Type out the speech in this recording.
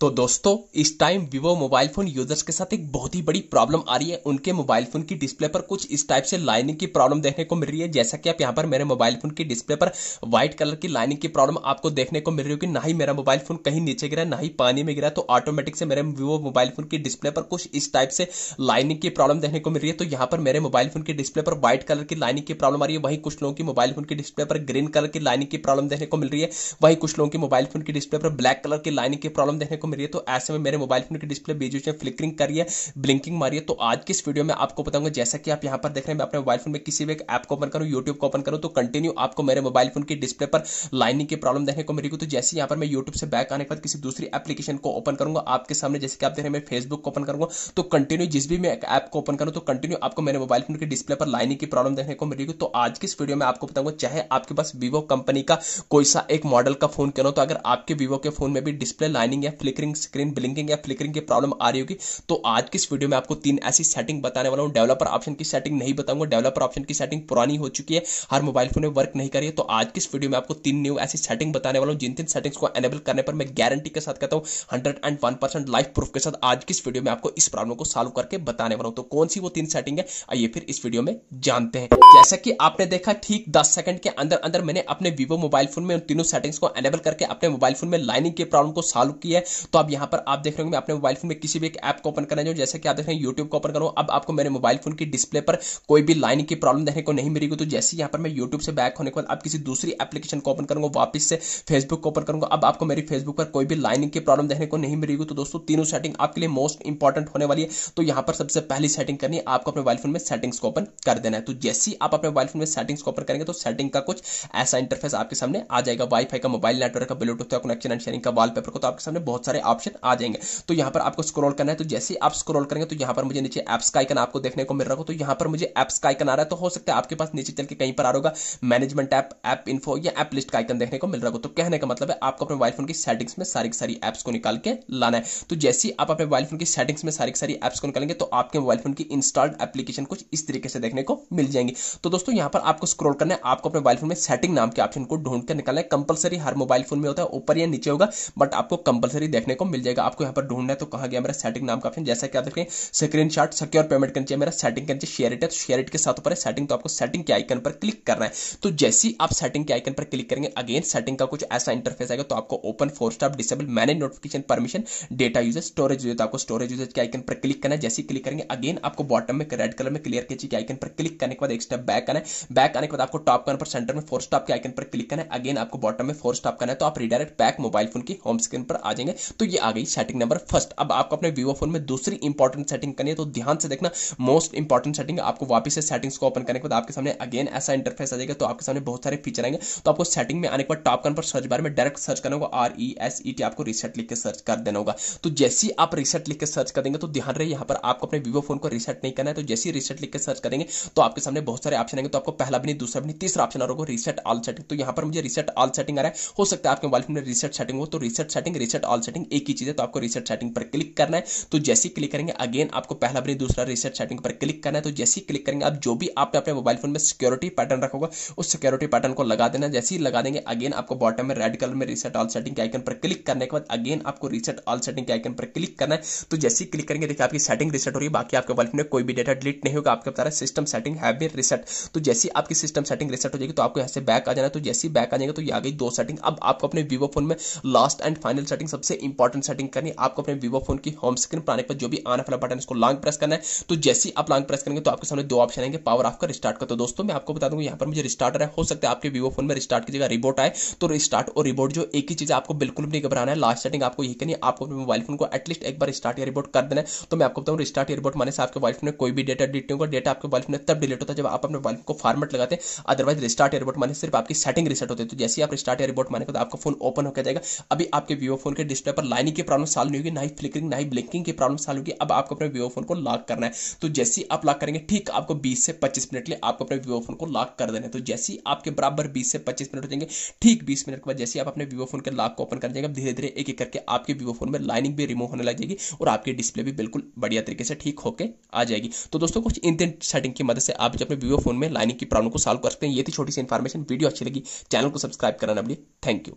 तो दोस्तों इस time Vivo mobile phone users के साथ एक बहुत ही बड़ी प्रॉब्लम आ रही है उनके मोबाइल फोन की डिस्प्ले पर कुछ इस टाइप से लाइनिंग की प्रॉब्लम देखने को मिल रही है जैसा कि आप यहाँ पर मेरे मोबाइल फोन की डिस्प्ले पर व्हाइट कलर की लाइनिंग की प्रॉब्लम आपको देखने को मिल रही होगी ना ही मेरा मोबाइल फोन कहीं नीचे गिरा ना ही पानी में गिरा तो ऑटोमेटिक से मेरे विवो मोबाइल फोन की डिस्प्ले पर कुछ इस टाइप से लाइनिंग की प्रॉब्लम देखने को मिल रही है तो यहाँ पर मेरे मोबाइल फोन की डिस्प्ले पर व्हाइट कलर की लाइनिंग की प्रॉब्लम आ रही है वहीं कुछ लोगों की मोबाइल फोन की डिस्प्ले पर ग्रीन कलर की लाइनिंग की प्रॉब्लम देखने को मिल रही है वहीं कुछ लोगों की मोबाइल फोन की डिस्प्ले पर ब्लैक कलर की लाइनिंग की प्रॉब्लम देखने को मिल रही है तो ऐसे में मेरे मोबाइल फोन की डिस्प्ले बीच में फ्लिकरिंग कर रही है ब्लिंकिंग मारी है तो आज इस वीडियो में आपको बताऊंगा जैसा कि आप यहाँ पर देख रहे हैं मैं अपने मोबाइल फोन में किसी भी एक ऐप को ओपन करूँ यूट्यूब को ओपन करूँ तो कंटिन्यू आपको मेरे मोबाइल फोन की डिस्प्ले पर लाइनिंग की प्रॉब्लम देखने को मिलेगी तो जैसे यहाँ पर मैं यूट्यूब से बैक आने के बाद किसी दूसरी एप्लीकेशन को ओपन करूंगा आपके सामने जैसे कि आप देख रहे हैं मैं फेसबुक को ओपन करूंगा तो कंटिन्यू जिस भी मैं ऐप को ओपन करूँ तो कंटिन्यू आपको मेरे मोबाइल फोन की डिस्प्ले पर लाइनिंग की प्रॉब्लम देखने को मिलेगी तो आज इस वीडियो में आपको बताऊंगा चाहे आपके पास वीवो कंपनी का कोई सा एक मॉडल का फोन करो तो अगर आपके वीवो के फोन में भी डिस्प्ले लाइनिंग या फ्लिक फ्लिकरिंग स्क्रीन ब्लिंकिंग या फ्लिकरिंग की प्रॉब्लम आ रही होगी तो आज इस वीडियो में आपको तीन ऐसी सेटिंग बताने वाला हूँ डेवलपर ऑप्शन की सेटिंग नहीं बताऊंगा डेवलपर ऑप्शन की सेटिंग पुरानी हो चुकी है हर मोबाइल फोन में वर्क नहीं करिए तो आज इस वीडियो में आपको तीन न्यू ऐसी सेटिंग बताने वाला हूँ जिन तीन सेटिंग्स को एनेबल करने पर मैं गारंटी के साथ कहता हूँ hundred and one percent life proof के साथ आज किस वीडियो में आपको इस प्रॉब्लम को सॉल्व करके बताने वाला हूँ तो कौन सी वो तीन सेटिंग है आइए फिर इस वीडियो में जानते हैं जैसा कि आपने देखा ठीक दस सेकंड के अंदर अंदर मैंने अपने वीवो मोबाइल फोन में तीनों सेटिंग्स को एनेबल करके अपने मोबाइल फोन में लाइनिंग के प्रॉब्लम को सॉल्व की है तो अब यहाँ पर आप देख रहे होंगे मैं अपने मोबाइल फोन में किसी भी एक ऐप को ओपन करना चाहूँ जैसे कि आप देख रहे हैं यूट्यूब को ओपन करो अब आपको मेरे मोबाइल फोन की डिस्प्ले पर कोई भी लाइन की प्रॉब्लम देखने को नहीं मिलेगी तो जैसे यहाँ पर मैं यूट्यूब से बैक होने के बाद अब किसी दूसरी एप्लीकेशन को ओपन करूंगा वापस से फेसबुक को ओपन करूँगा अब आपको मेरी फेसबुक पर कोई भी लाइनिंग की प्रॉब्लम देखने को नहीं मिलेगी तो दोस्तों तीनों सेटिंग आपके लिए मोस्ट इंपॉर्टेंट होने वाली है तो यहाँ पर सबसे पहली सेटिंग करनी है आपको अपने मोबाइल फोन में सेटिंग्स को ओपन कर देना है तो जैसे ही आप अपने मोबाइल फोन में सेटिंग्स को ओपन करेंगे तो सेटिंग का कुछ ऐसा इंटरफेस आपके सामने आ जाएगा वाईफाई का मोबाइल नेटवर्क का ब्लूटूथ का कनेक्शन एंड शेयरिंग का वॉलपेपर को तो आपके सामने बहुत सारे सारे ऑप्शन आ जाएंगे तो यहां पर आपको स्क्रॉल करना है तो जैसे आप स्क्रॉल करेंगे तो यहां पर मुझे नीचे एप्स का आइकन आपको देखने को मिल रहा हो तो यहां पर मुझे एप्स का आइकन आ रहा है तो हो सकता है आपके पास नीचे चल के कहीं पर आ रहा होगा मैनेजमेंट ऐप ऐप इन्फो या एप लिस्ट का आइकन देखने को मिल रहा हो तो कहने का मतलब है आपको अपने मोबाइल फोन की सेटिंग्स में सारी सारी एप्स को निकाल के लाना है तो जैसे आप अपने मोबाइल फोन की सेटिंग्स में सारी सारी एप्स को निकालेंगे तो आपके मोबाइल फोन की इंस्टॉल्ड एप्लीकेशन कुछ इस तरीके से देखने को मिल जाएंगे तो दोस्तों यहां पर आपको स्क्रॉल करना है आपको अपने मोबाइल फोन में सेटिंग नाम के ऑप्शन को ढूंढ कर निकालना है कंपलसरी हर मोबाइल फोन में होता है ऊपर या नीचे होगा बट आपको कंपलसरी देखने देखने को मिल जाएगा आपको यहाँ पर ढूंढना है तो कहा गया मेरा सेटिंग नाम का ऑप्शन जैसा कि आप देखें स्क्रीन शॉट सिक्योर पेमेंट करनी चाहिए मेरा सेटिंग करनी चाहिए शेयर तो शेयर के साथ ऊपर है सेटिंग तो आपको सेटिंग के आइकन पर क्लिक करना है तो जैसे ही आप सेटिंग के आइकन पर क्लिक करेंगे अगेन सेटिंग का कुछ ऐसा इंटरफेस आएगा तो आपको open force stop disable manage notification permission data usage storage use आपको स्टोरेज यूजेज के आइकन पर क्लिक करना है जैसे क्लिक करेंगे अगेन आपको बॉटम में रेड कलर में क्लियर के आइकन पर क्लिक करने के बाद एक स्टेप बैक करना है बैक आने के बाद आपको टॉप कॉर्नर पर सेंटर में फोर स्टॉप के आइकन पर क्लिक करना है अगेन आपको बॉटम में फोर स्टॉप करना है तो आप रिडायरेक्ट बैक मोबाइल फोन की होम स्क्रीन पर आ जाएंगे तो ये आ गई सेटिंग नंबर फर्स्ट अब आपको अपने वीवो फोन में दूसरी इंपॉर्टेंट सेटिंग करनी है तो ध्यान से देखना मोस्ट इंपॉर्टेंट सेटिंग आपको वापस से सेटिंग्स को ओपन करने के बाद आपके सामने अगेन ऐसा इंटरफेस आ जाएगा तो आपके सामने बहुत सारे फीचर आएंगे तो आपको सेटिंग में आने के बाद टॉप कन पर सर्च बार में डायरेक्ट सर्च करना होगा R E S E T आपको रिसेट लिख के सर्च कर देना होगा तो जैसे ही आप रिसेट लिख के सर्च कर देंगे तो ध्यान रहे यहाँ पर आपको अपने वीवो फोन को रिसेट नहीं करना है तो जैसे ही रिसेट लिख के सर्च करेंगे तो आपके सामने बहुत सारे ऑप्शन आएंगे तो आपको पहला भी नहीं दूसरा भी नहीं तीसरा ऑप्शन आ रहा होगा रिसेट ऑल सेटिंग तो यहाँ पर मुझे रिसेट ऑल सेटिंग आ रहा है हो सकता है आपके मोबाइल फोन में रिसेट सेटिंग हो तो reset setting reset all setting setting एक ही चीज़ है तो आपको रिसर्च सेटिंग पर क्लिक करना है तो जैसे ही क्लिक करेंगे अगेन आपको पहला ब्रेक दूसरा रिसर्च सेटिंग पर क्लिक करना है तो जैसे ही क्लिक करेंगे आप जो भी आपने अपने मोबाइल फोन में सिक्योरिटी पैटर्न रखा होगा उस सिक्योरिटी पैटर्न को लगा देना जैसे ही लगा देंगे अगेन आपको बॉटम में रेड कलर में रिसेट ऑल सेटिंग के आइकन पर क्लिक करने के बाद अगेन आपको रिसेट ऑल सेटिंग के आइकन पर क्लिक करना है तो जैसे ही क्लिक करेंगे देखिए आपकी सेटिंग रिसेट हो रही है बाकी आपके मोबाइल फोन में कोई भी डेटा डिलीट नहीं होगा आपके बता सिस्टम सेटिंग है रिसेट तो जैसे ही आपकी सिस्टम सेटिंग रिसेट हो जाएगी तो आपको यहाँ से बैक आ जाना तो जैसे ही बैक आ जाएगा तो ये आ गई दो सेटिंग अब आपको अपने वीवो फोन में लास्ट एंड फाइनल सेटिंग सबसे इंपॉर्टेंट सेटिंग करनी आपको अपने वीवो फोन की होम स्क्रीन पर आने पर जो भी आने वाला बटन इसको लॉन्ग प्रेस करना है तो जैसे ही आप लॉन्ग प्रेस करेंगे तो आपके सामने दो ऑप्शन आएंगे पावर ऑफ का रिस्टार्ट का तो दोस्तों मैं आपको बता दूंगा यहाँ पर मुझे रिस्टार्टर है हो सकता है आपके वीवो फोन में रिस्टार्ट की जगह रिबोट आए तो रिस्टार्ट और रिबोट जो एक ही चीज आपको बिल्कुल भी घबराना है लास्ट सेटिंग आपको यही करनी है आपको अपने मोबाइल फोन को एटलीस्ट एक बार स्टार्ट या रिबोट कर देना है तो मैं आपको बताऊँ रिस्टार्ट या रिबोट माने से आपके वाइफ ने कोई भी डेटा डिलीट होगा डेटा आपके वाइफ ने तब डिलीट होता है जब आप अपने वाइफ को फॉर्मेट लगाते हैं अदरवाइज रिस्टार्ट या रिबोट माने सिर्फ आपकी सेटिंग रिसेट होती है तो जैसे ही आप स्टार्ट या रिबोट माने तो आपका फोन ओपन होकर जाएगा अभी आपके वीवो फोन के डिस्प्ले पर लाइनिंग की प्रॉब्लम सॉल्व नहीं होगी ना ही फ्लिकरिंग ना ही ब्लिकिंग की प्रॉब्लम सॉल्व होगी अब आपको अपने वीवो फोन को लॉक करना है तो जैसे ही आप लॉक करेंगे ठीक आपको बीस से पच्चीस मिनट लिए आपको अपने वीवो फोन को लॉक कर देना है तो जैसे ही आपके बराबर बीस से पच्चीस मिनट हो जाएंगे ठीक बीस मिनट के बाद जैसे आप अपने वीवो फोन के लॉक को ओपन कर जाएंगे धीरे धीरे एक एक करके आपके वीवो फोन में लाइनिंग भी रिमूव होने लग जाएगी और आपकी डिस्प्ले भी बिल्कुल बढ़िया तरीके से ठीक होकर आ जाएगी तो दोस्तों कुछ इन दिन सेटिंग की मदद से आप जो अपने वीवो फोन में लाइनिंग की प्रॉब्लम को सॉल्व कर सकते हैं ये थी छोटी सी इन्फॉर्मेशन वीडियो अच्छी लगी चैनल को सब्सक्राइब करना ना थैंक यू